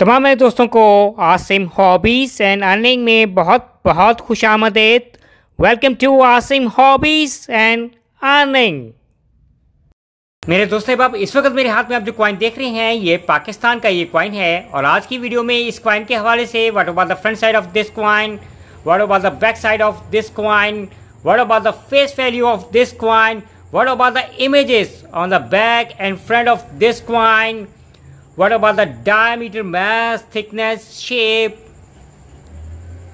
तमाम मेरे दोस्तों को आसिम हॉबीज़ एंड अर्निंग में बहुत बहुत खुश आमदेद welcome to Asim hobbies and earning मेरे दोस्तों आप इस वक्त मेरे हाथ में आप जो क्वाइन देख रहे हैं ये पाकिस्तान का ये क्वाइन है और आज की वीडियो में इस क्वाइन के हवाले से what about the front side of this coin what about the back side of this coin what about the face value of this coin what about the images on the back and front of this coin What about the diameter, mass, thickness, shape,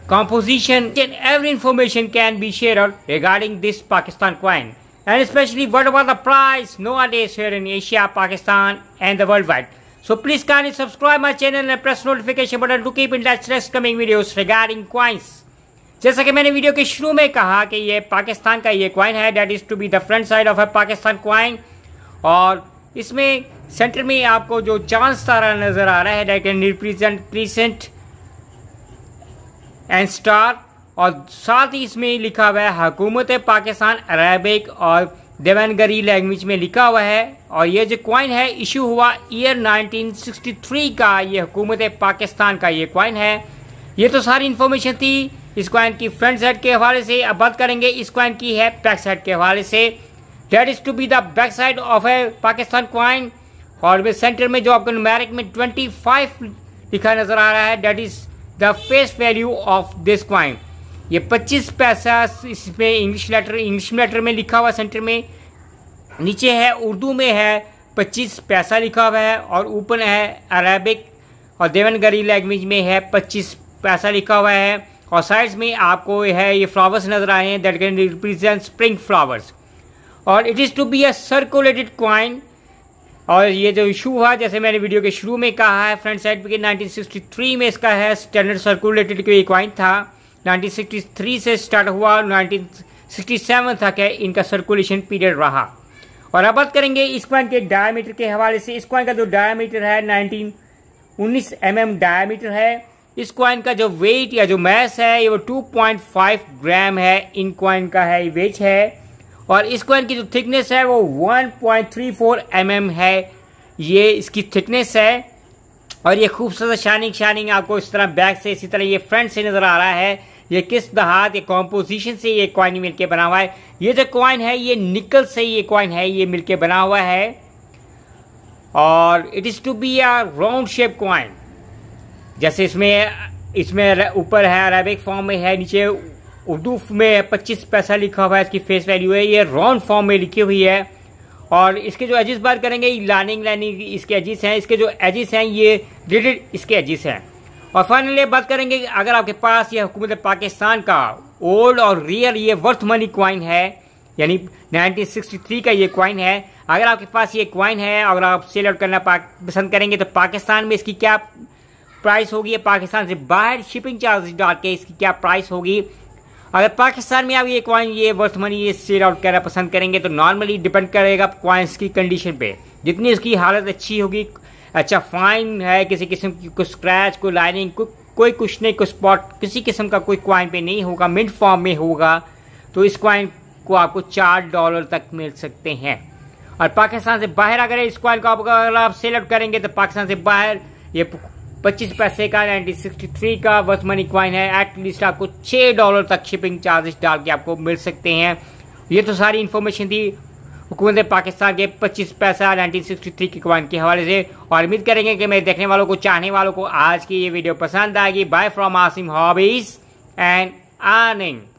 composition? Then every information can be shared regarding this Pakistan coin. And especially what about the price nowadays here in Asia, Pakistan and the worldwide. So please kindly subscribe my channel and press notification button to keep in touch next coming videos regarding coins. Just like I video के शुरू में कहा कि ये पाकिस्तान का ये coin है that is to be the front side of a centre में आपको जो चांस तारा नज़र आ रहा है that and represent crescent and star और साथ ही इसमें लिखा हुआ है हकूमत पाकिस्तान अरेबिक और देवनगरी लैंग्वेज में लिखा हुआ है और ये जो क्वाइन है इशू हुआ ईयर 1963 का ये हुकूमत पाकिस्तान का ये क्वाइन है ये तो सारी इन्फॉर्मेशन थी इस क्वाइन की फ्रंट साइड के हवाले से अब बात करेंगे इस क्वाइन की है बैक साइड के हवाले से that is to be the back side of a Pakistan coin वे सेंटर में जो आपको न्यूमेरिक में 25 लिखा नज़र आ रहा है that is the face value of this coin ये 25 पैसा इसमें इंग्लिश लेटर इंग्लिश लेटर में लिखा हुआ सेंटर में नीचे है उर्दू में है 25 पैसा लिखा हुआ है और ऊपर है अरेबिक और देवनगरी लैंग्वेज में है 25 पैसा लिखा हुआ है और साइड्स में आपको है ये फ्लावर्स नज़र आए हैं that can represent spring flowers और it is to be a circulated coin और ये जो इशू हुआ जैसे मैंने वीडियो के शुरू में कहा है फ्रंट साइड पे 1963 में इसका है स्टैंडर्ड सर्कुलेटेड क्यू वाइन था 1963 से स्टार्ट हुआ और 1967 तक है इनका सर्कुलेशन पीरियड रहा और अब बात करेंगे इस क्वाइन के डायमीटर के हवाले से इस क्वाइन का जो डायमीटर है नाइनटीन उन्नीस एम एम डायमीटर है इस क्वाइन का जो वेट या जो मैस है ये वो 2.5 ग्राम है इन क्वाइन का है वेट है और इस कॉइन की जो थिकनेस है वो 1.34 पॉइंट mm है ये इसकी थिकनेस है और ये खूबसूरत शाइनिंग शाइनिंग आपको इस तरह बैक से इसी तरह ये फ्रंट से नजर आ रहा है ये किस दहात ये कॉम्पोजिशन से ये कॉइन मिलके बना हुआ है ये जो कॉइन है ये निकल से ये कॉइन है ये मिलके बना हुआ है और it is to be a round shape coin जैसे इसमें इसमें ऊपर है अरेबिक फॉर्म में है नीचे उर्दू में 25 पैसा लिखा हुआ है इसकी फेस वैल्यू है ये रॉन फॉर्म में लिखी हुई है और इसके जो एजिस बात करेंगे लार्निंग लार्निंग इसके एजिस हैं इसके जो एजिस हैं ये रिलेटेड इसके एजिस हैं और फाइनली बात करेंगे अगर आपके पास ये हुकूमत पाकिस्तान का ओल्ड और रियल ये वर्थ मनी क्वाइन है यानी 1963 का ये क्वाइन है अगर आपके पास ये क्वाइन है अगर आप सेल आउट करना पसंद करेंगे तो पाकिस्तान में इसकी क्या प्राइस होगी पाकिस्तान से बाहर शिपिंग चार्ज डाल के इसकी क्या प्राइस होगी अगर पाकिस्तान में आप ये क्वाइन ये वर्थ मनी ये सेल आउट करना पसंद करेंगे तो नॉर्मली डिपेंड करेगा क्वाइंस की कंडीशन पे जितनी उसकी हालत अच्छी होगी अच्छा फाइन है किसी किस्म की कुछ स्क्रैच कोई लाइनिंग को, कोई कुछ नहीं कोई स्पॉट किसी किस्म का कोई क्वाइन पे नहीं होगा मिड फॉर्म में होगा तो इस क्वाइन को आपको चार डॉलर तक मिल सकते हैं और पाकिस्तान से बाहर अगर इस क्वाइन को आप अगर आप सेल आउट करेंगे तो पाकिस्तान से बाहर ये पच्चीस पैसे का नाइनटीन सिक्सटी थ्री का वर्थ मनी क्वाइन है एटलीस्ट आपको छह डॉलर तक शिपिंग चार्जेस डाल के आपको मिल सकते हैं ये तो सारी इन्फॉर्मेशन थी हुकूमत पाकिस्तान के 25 पैसा 1963 की क्वाइन के हवाले से और उम्मीद करेंगे कि मेरे देखने वालों को चाहने वालों को आज की ये वीडियो पसंद आएगी bye from Asim hobbies and earning